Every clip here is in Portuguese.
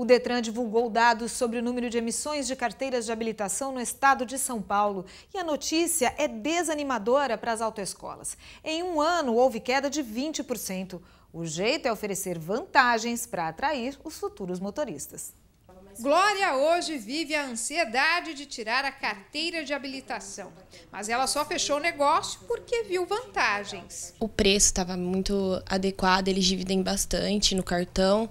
O Detran divulgou dados sobre o número de emissões de carteiras de habilitação no estado de São Paulo. E a notícia é desanimadora para as autoescolas. Em um ano, houve queda de 20%. O jeito é oferecer vantagens para atrair os futuros motoristas. Glória hoje vive a ansiedade de tirar a carteira de habilitação, mas ela só fechou o negócio porque viu vantagens. O preço estava muito adequado, eles dividem bastante no cartão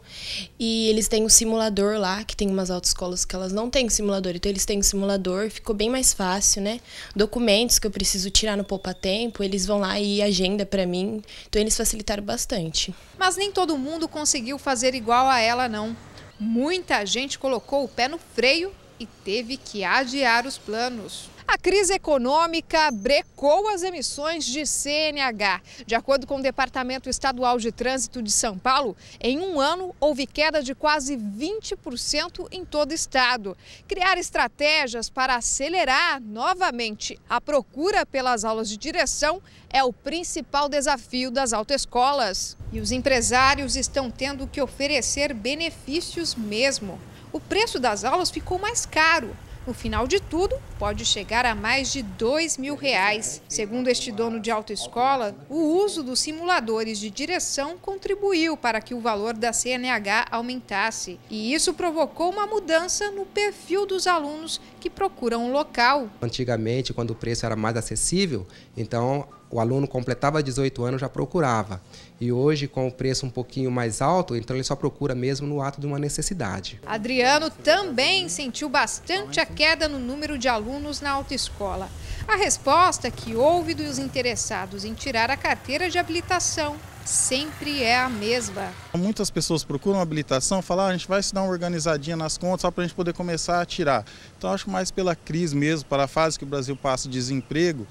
e eles têm um simulador lá, que tem umas autoescolas que elas não têm simulador, então eles têm um simulador, ficou bem mais fácil, né? Documentos que eu preciso tirar no poupa tempo, eles vão lá e agenda para mim, então eles facilitaram bastante. Mas nem todo mundo conseguiu fazer igual a ela não muita gente colocou o pé no freio e teve que adiar os planos. A crise econômica brecou as emissões de CNH. De acordo com o Departamento Estadual de Trânsito de São Paulo, em um ano houve queda de quase 20% em todo o estado. Criar estratégias para acelerar novamente a procura pelas aulas de direção é o principal desafio das autoescolas. E os empresários estão tendo que oferecer benefícios mesmo. O preço das aulas ficou mais caro no final de tudo pode chegar a mais de 2 mil reais. Segundo este dono de autoescola, o uso dos simuladores de direção contribuiu para que o valor da CNH aumentasse. E isso provocou uma mudança no perfil dos alunos que procuram o um local. Antigamente, quando o preço era mais acessível, então o aluno completava 18 anos já procurava. E hoje, com o preço um pouquinho mais alto, então ele só procura mesmo no ato de uma necessidade. Adriano também sentiu bastante a queda no número de alunos na autoescola. A resposta que houve dos interessados em tirar a carteira de habilitação sempre é a mesma. Muitas pessoas procuram habilitação, falam, ah, a gente vai se dar uma organizadinha nas contas só para a gente poder começar a tirar. Então acho mais pela crise mesmo, para a fase que o Brasil passa de desemprego,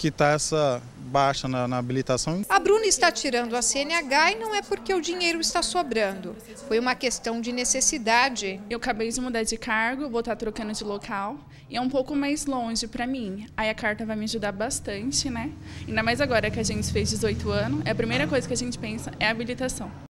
que está essa baixa na, na, habilitação. A Bruna está tirando a CNH e não é porque o dinheiro está sobrando. Foi uma questão de necessidade. Eu acabei de mudar de cargo, vou estar tá trocando de local e é um pouco mais longe para mim. Aí a carta vai me ajudar bastante, né? Ainda mais agora que a gente fez 18 anos, é a primeira coisa que a gente pensa é a habilitação.